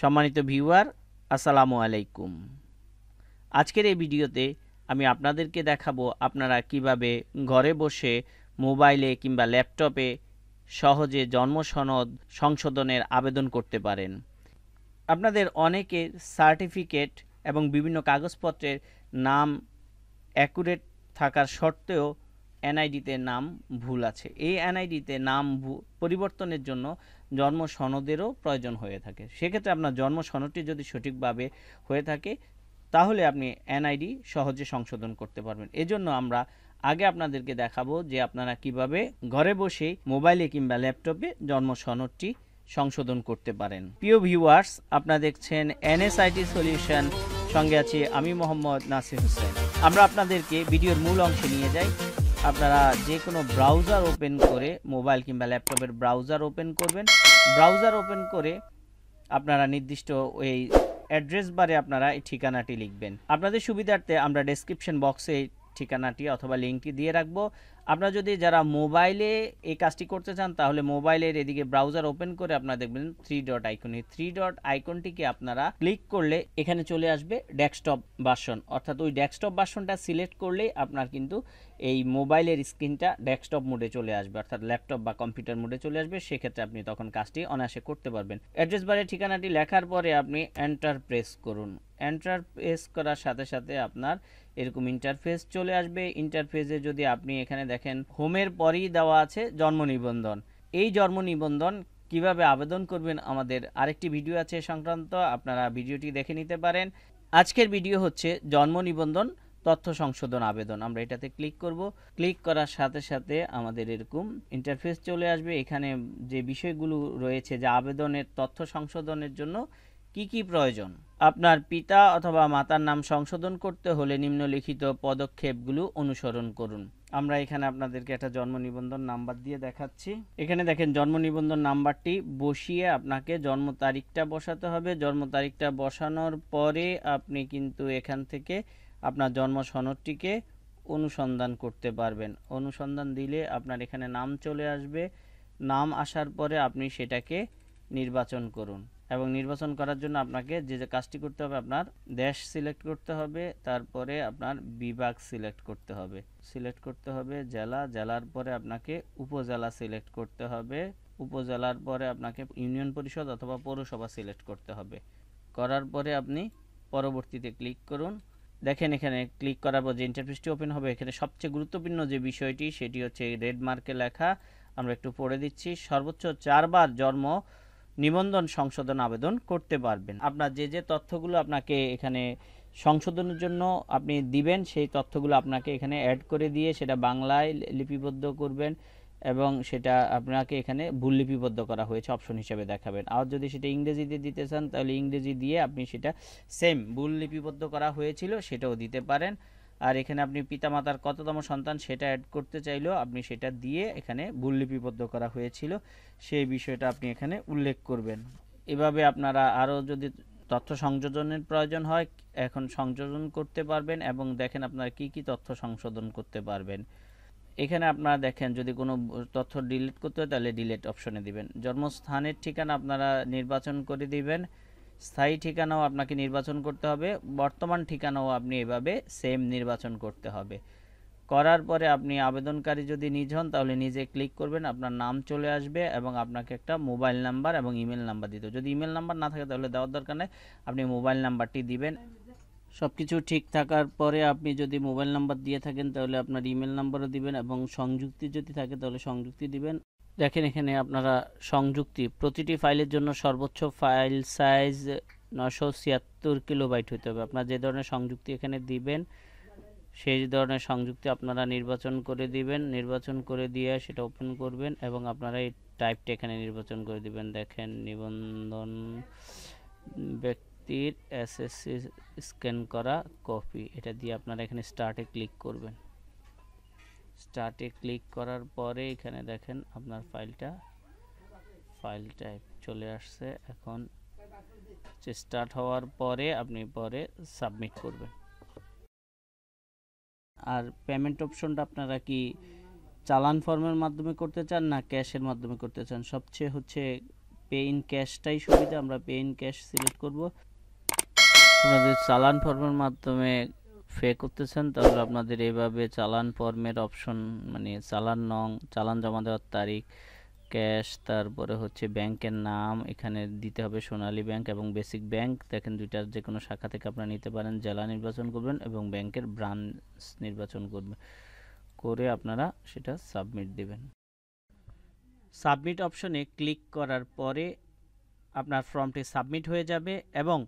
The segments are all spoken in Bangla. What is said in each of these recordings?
সম্মানিত ভিউয়ার আসসালামু আলাইকুম আজকের এই ভিডিওতে আমি আপনাদেরকে দেখাবো আপনারা কিভাবে ঘরে বসে মোবাইলে কিংবা ল্যাপটপে সহজে জন্ম সনদ সংশোধনের আবেদন করতে পারেন আপনাদের অনেকে সার্টিফিকেট এবং বিভিন্ন কাগজপত্রের নাম অ্যাকুরেট থাকার সত্ত্বেও এনআইডিতে নাম ভুল আছে এই এনআইডিতে নাম পরিবর্তনের জন্য জন্ম সনদেরও প্রয়োজন হয়ে থাকে সেক্ষেত্রে আপনার জন্ম সনদটি যদি সঠিকভাবে হয়ে থাকে তাহলে আপনি এনআইডি সহজে সংশোধন করতে পারবেন এজন্য আমরা আগে আপনাদেরকে দেখাবো যে আপনারা কিভাবে ঘরে বসেই মোবাইলে কিংবা ল্যাপটপে জন্ম সনদটি সংশোধন করতে পারেন প্রিয় ভিউয়ার্স আপনারা দেখছেন এনএসআইটি সলিউশন সঙ্গে আছি আমি মোহাম্মদ নাসির হোসেন আমরা আপনাদেরকে ভিডিওর মূল অংশে নিয়ে যাই আপনারা যে কোনো ব্রাউজার ওপেন করে মোবাইল কিংবা ল্যাপটপের ব্রাউজার ওপেন করবেন ব্রাউজার ওপেন করে আপনারা নির্দিষ্ট এই অ্যাড্রেস বারে আপনারা এই ঠিকানাটি লিখবেন আপনাদের সুবিধার্থে আমরা ডেসক্রিপশন বক্সে ঠিকানাটি অথবা লিঙ্কটি দিয়ে রাখবো আপনারা যদি যারা মোবাইলে এই কাজটি করতে চান তাহলে মোবাইলের এদিকে ব্রাউজার ওপেন করে আপনারা দেখবেন থ্রি ডট আইকন এই থ্রি ডট আইকনটিকে আপনারা ক্লিক করলে এখানে চলে আসবে ডেস্কটপ বাসন অর্থাৎ ওই ডেস্কটপ বাসনটা সিলেক্ট করলেই আপনার কিন্তু এই মোবাইলের স্ক্রিনটা ডেস্কটপ মোডে চলে আসবে অর্থাৎ ল্যাপটপ বা কম্পিউটার মোডে চলে আসবে সেক্ষেত্রে আপনি তখন কাজটি অনায়াসে করতে পারবেন অ্যাড্রেস বারে ঠিকানাটি লেখার পরে আপনি এন্টার প্রেস করুন এন্টার প্রেস করার সাথে সাথে আপনার এরকম ইন্টারফেস চলে আসবে ইন্টারফেসে যদি আপনি এখানে দেখেন হোমের পরেই দেওয়া আছে জন্ম নিবন্ধন এই জন্ম নিবন্ধন কিভাবে আবেদন করবেন আমাদের আরেকটি ভিডিও আছে সংক্রান্ত আপনারা ভিডিওটি দেখে নিতে পারেন আজকের ভিডিও হচ্ছে জন্ম নিবন্ধন তথ্য সংশোধন আবেদন আমরা এটাতে ক্লিক করব ক্লিক করার সাথে সাথে আমাদের এরকম ইন্টারফেস চলে আসবে এখানে যে বিষয়গুলো রয়েছে যে আবেদনের তথ্য সংশোধনের জন্য কি কি প্রয়োজন আপনার পিতা অথবা মাতার নাম সংশোধন করতে হলে নিম্নলিখিত পদক্ষেপগুলো অনুসরণ করুন আমরা এখানে আপনাদেরকে একটা জন্ম নিবন্ধন নাম্বার দিয়ে দেখাচ্ছি এখানে দেখেন জন্ম নিবন্ধন নাম্বারটি বসিয়ে আপনাকে জন্ম তারিখটা বসাতে হবে জন্ম তারিখটা বসানোর পরে আপনি কিন্তু এখান থেকে আপনার জন্ম সনদটিকে অনুসন্ধান করতে পারবেন অনুসন্ধান দিলে আপনার এখানে নাম চলে আসবে নাম আসার পরে আপনি সেটাকে নির্বাচন করুন এবং নির্বাচন করার জন্য আপনাকে যে যে কাজটি করতে হবে আপনার দেশ সিলেক্ট করতে হবে তারপরে আপনার বিভাগ সিলেক্ট করতে হবে সিলেক্ট করতে হবে জেলা জেলার পরে আপনাকে উপজেলা সিলেক্ট করতে হবে উপজেলার পরে আপনাকে ইউনিয়ন পরিষদ অথবা পৌরসভা সিলেক্ট করতে হবে করার পরে আপনি পরবর্তীতে ক্লিক করুন দেখেন এখানে ক্লিক করার পর যে ইন্টারফেসটি ওপেন হবে এখানে সবচেয়ে গুরুত্বপূর্ণ যে বিষয়টি সেটি হচ্ছে রেড মার্কে লেখা আমরা একটু পড়ে দিচ্ছি সর্বোচ্চ চারবার জন্ম নিবন্ধন সংশোধন আবেদন করতে পারবেন আপনার যে যে তথ্যগুলো আপনাকে এখানে সংশোধনের জন্য আপনি দিবেন সেই তথ্যগুলো আপনাকে এখানে অ্যাড করে দিয়ে সেটা বাংলায় লিপিবদ্ধ করবেন এবং সেটা আপনাকে এখানে ভুল লিপিবদ্ধ করা হয়েছে অপশন হিসেবে দেখাবেন আর যদি সেটা ইংরেজিতে দিতে চান তাহলে ইংরেজি দিয়ে আপনি সেটা সেম ভুল লিপিবদ্ধ করা হয়েছিল সেটাও দিতে পারেন আর এখানে আপনি পিতামাতার কততম সন্তান সেটা অ্যাড করতে চাইলেও আপনি সেটা দিয়ে এখানে ভুললিপিবদ্ধ করা হয়েছিল সেই বিষয়টা আপনি এখানে উল্লেখ করবেন এভাবে আপনারা আরও যদি তথ্য সংযোজনের প্রয়োজন হয় এখন সংযোজন করতে পারবেন এবং দেখেন আপনারা কি কি তথ্য সংশোধন করতে পারবেন এখানে আপনারা দেখেন যদি কোনো তথ্য ডিলিট করতে হয় তাহলে ডিলিট অপশনে দিবেন জন্মস্থানের ঠিকানা আপনারা নির্বাচন করে দিবেন স্থায়ী ঠিকানাও আপনাকে নির্বাচন করতে হবে বর্তমান ঠিকানাও আপনি এভাবে সেম নির্বাচন করতে হবে করার পরে আপনি আবেদনকারী যদি নিজ হন তাহলে নিজে ক্লিক করবেন আপনার নাম চলে আসবে এবং আপনাকে একটা মোবাইল নাম্বার এবং ইমেল নাম্বার দিতে যদি ইমেল নাম্বার না থাকে তাহলে দেওয়ার দরকার নেই আপনি মোবাইল নাম্বারটি দিবেন সব কিছু ঠিক থাকার পরে আপনি যদি মোবাইল নাম্বার দিয়ে থাকেন তাহলে আপনার ইমেল নাম্বারও দিবেন এবং সংযুক্তি যদি থাকে তাহলে সংযুক্তি দিবেন দেখেন এখানে আপনারা সংযুক্তি প্রতিটি ফাইলের জন্য সর্বোচ্চ ফাইল সাইজ নশো ছিয়াত্তর কিলোবাইট হতে হবে আপনারা যে ধরনের সংযুক্তি এখানে দিবেন সেই ধরনের সংযুক্তি আপনারা নির্বাচন করে দিবেন নির্বাচন করে দিয়ে সেটা ওপেন করবেন এবং আপনারা এই টাইপটা এখানে নির্বাচন করে দিবেন দেখেন নিবন্ধন ব্যক্তির এসএসসি স্ক্যান করা কপি এটা দিয়ে আপনারা এখানে স্টার্টে ক্লিক করবেন স্টার্টে ক্লিক করার পরে এখানে দেখেন আপনার ফাইলটা ফাইল টাইপ চলে আসছে এখন স্টার্ট হওয়ার পরে আপনি পরে সাবমিট করবেন আর পেমেন্ট অপশনটা আপনারা কি চালান ফর্মের মাধ্যমে করতে চান না ক্যাশের মাধ্যমে করতে চান সবচেয়ে হচ্ছে পে ইন ক্যাশটাই সুবিধা আমরা পে ইন ক্যাশ সিলেক্ট করব আপনাদের চালান ফর্মের মাধ্যমে ফে করতেছেন তাহলে আপনাদের এভাবে চালান ফর্মের অপশন মানে চালান নং চালান জমা দেওয়ার তারিখ ক্যাশ তারপরে হচ্ছে ব্যাংকের নাম এখানে দিতে হবে সোনালী ব্যাংক এবং বেসিক ব্যাংক দেখেন দুইটার যে কোনো শাখা থেকে আপনারা নিতে পারেন জেলা নির্বাচন করবেন এবং ব্যাংকের ব্রাঞ্চ নির্বাচন করবেন করে আপনারা সেটা সাবমিট দেবেন সাবমিট অপশনে ক্লিক করার পরে আপনার ফর্মটি সাবমিট হয়ে যাবে এবং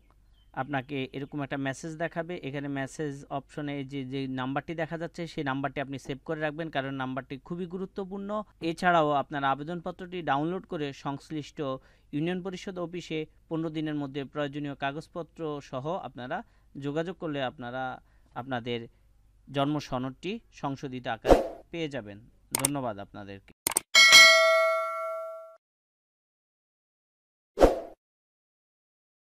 আপনাকে এরকম একটা মেসেজ দেখাবে এখানে মেসেজ অপশনে যে যে নাম্বারটি দেখা যাচ্ছে সেই নাম্বারটি আপনি সেভ করে রাখবেন কারণ নাম্বারটি খুবই গুরুত্বপূর্ণ এছাড়াও আপনার আবেদনপত্রটি ডাউনলোড করে সংশ্লিষ্ট ইউনিয়ন পরিষদ অফিসে পনেরো দিনের মধ্যে প্রয়োজনীয় কাগজপত্র সহ আপনারা যোগাযোগ করলে আপনারা আপনাদের জন্ম সনদটি সংশোধিত আকারে পেয়ে যাবেন ধন্যবাদ আপনাদেরকে